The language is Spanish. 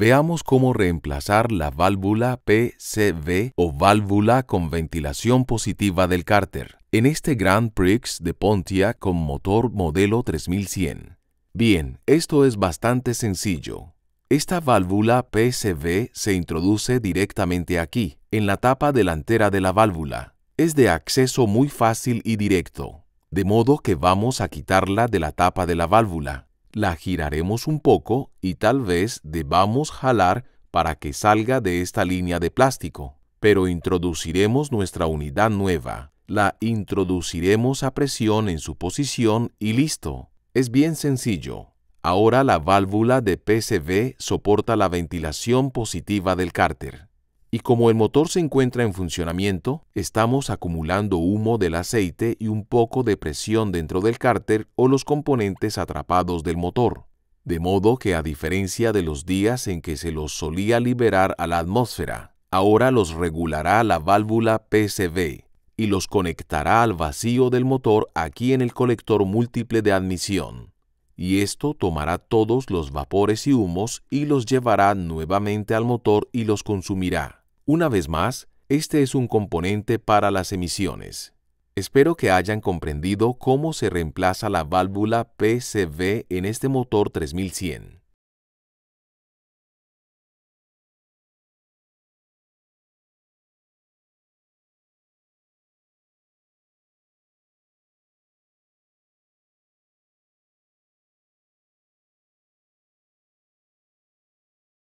Veamos cómo reemplazar la válvula PCV o válvula con ventilación positiva del cárter en este Grand Prix de Pontiac con motor modelo 3100. Bien, esto es bastante sencillo. Esta válvula PCV se introduce directamente aquí, en la tapa delantera de la válvula. Es de acceso muy fácil y directo, de modo que vamos a quitarla de la tapa de la válvula la giraremos un poco y tal vez debamos jalar para que salga de esta línea de plástico. Pero introduciremos nuestra unidad nueva. La introduciremos a presión en su posición y listo. Es bien sencillo. Ahora la válvula de PCB soporta la ventilación positiva del cárter y como el motor se encuentra en funcionamiento, estamos acumulando humo del aceite y un poco de presión dentro del cárter o los componentes atrapados del motor. De modo que a diferencia de los días en que se los solía liberar a la atmósfera, ahora los regulará la válvula PCB y los conectará al vacío del motor aquí en el colector múltiple de admisión y esto tomará todos los vapores y humos y los llevará nuevamente al motor y los consumirá. Una vez más, este es un componente para las emisiones. Espero que hayan comprendido cómo se reemplaza la válvula PCV en este motor 3100.